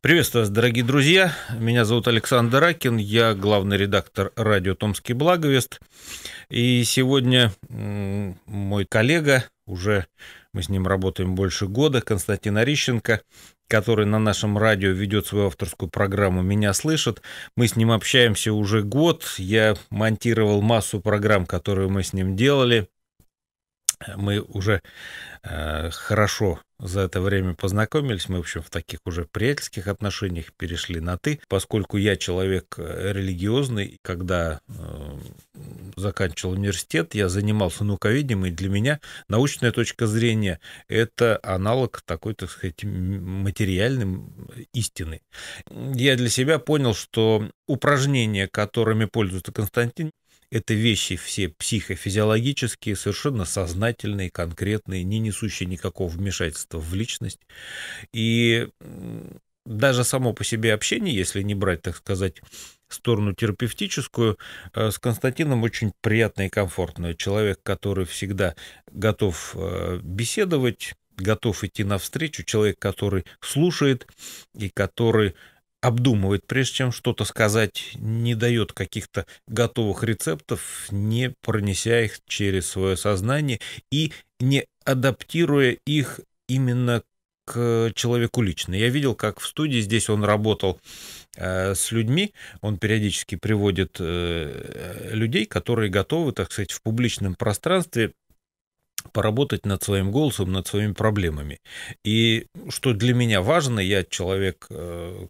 Приветствую вас, дорогие друзья. Меня зовут Александр Акин, я главный редактор радио «Томский благовест». И сегодня мой коллега, уже мы с ним работаем больше года, Константин Орищенко, который на нашем радио ведет свою авторскую программу «Меня слышат». Мы с ним общаемся уже год. Я монтировал массу программ, которые мы с ним делали. Мы уже э, хорошо за это время познакомились, мы, в общем, в таких уже приятельских отношениях перешли на «ты», поскольку я человек э, религиозный, когда э, заканчивал университет, я занимался науковедением, и для меня научная точка зрения – это аналог такой, так сказать, материальной истины. Я для себя понял, что упражнения, которыми пользуется Константин, это вещи все психофизиологические, совершенно сознательные, конкретные, не несущие никакого вмешательства в личность. И даже само по себе общение, если не брать, так сказать, сторону терапевтическую, э, с Константином очень приятно и комфортно. Человек, который всегда готов э, беседовать, готов идти навстречу, человек, который слушает и который обдумывает, прежде чем что-то сказать, не дает каких-то готовых рецептов, не пронеся их через свое сознание и не адаптируя их именно к человеку лично. Я видел, как в студии здесь он работал э, с людьми, он периодически приводит э, людей, которые готовы, так сказать, в публичном пространстве поработать над своим голосом, над своими проблемами. И что для меня важно, я человек, э,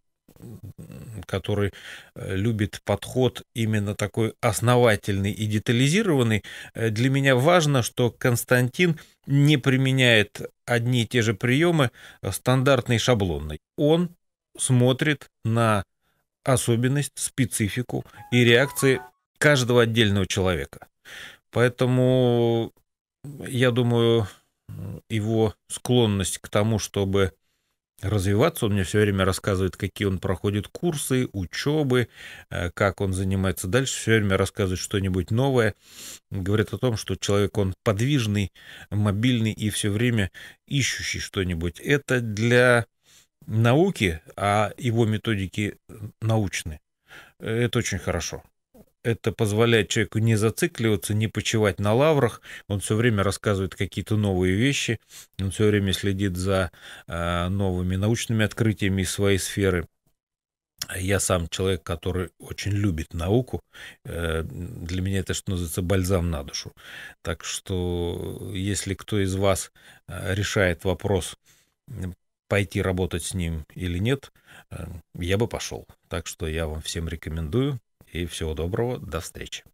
который э, любит подход именно такой основательный и детализированный. Э, для меня важно, что Константин не применяет одни и те же приемы э, стандартной шаблонной. Он смотрит на особенность, специфику и реакции каждого отдельного человека. Поэтому, я думаю, его склонность к тому, чтобы развиваться. Он мне все время рассказывает, какие он проходит курсы, учебы, э, как он занимается дальше. Все время рассказывает что-нибудь новое. Говорит о том, что человек, он подвижный, мобильный и все время ищущий что-нибудь. Это для науки, а его методики э, научны. Э, это очень хорошо это позволяет человеку не зацикливаться, не почивать на лаврах. Он все время рассказывает какие-то новые вещи, он все время следит за э, новыми научными открытиями из своей сферы. Я сам человек, который очень любит науку. Э, для меня это, что называется, бальзам на душу. Так что, если кто из вас э, решает вопрос, пойти работать с ним или нет, я бы пошел. Так что я вам всем рекомендую. И всего доброго, до встречи.